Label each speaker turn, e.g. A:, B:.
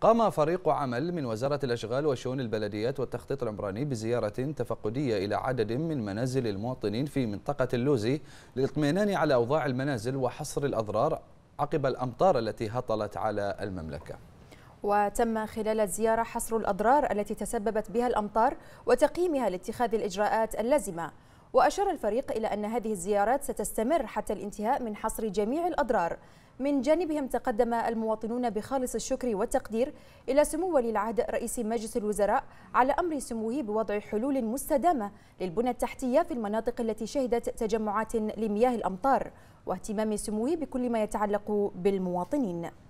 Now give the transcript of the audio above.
A: قام فريق عمل من وزارة الأشغال وشؤون البلديات والتخطيط العمراني بزيارة تفقدية إلى عدد من منازل المواطنين في منطقة اللوزي للاطمئنان على أوضاع المنازل وحصر الأضرار عقب الأمطار التي هطلت على المملكة
B: وتم خلال الزيارة حصر الأضرار التي تسببت بها الأمطار وتقييمها لاتخاذ الإجراءات اللازمة وأشار الفريق إلى أن هذه الزيارات ستستمر حتى الانتهاء من حصر جميع الأضرار من جانبهم تقدم المواطنون بخالص الشكر والتقدير إلى سمو ولي العهد رئيس مجلس الوزراء على أمر سموه بوضع حلول مستدامة للبنى التحتية في المناطق التي شهدت تجمعات لمياه الأمطار واهتمام سموه بكل ما يتعلق بالمواطنين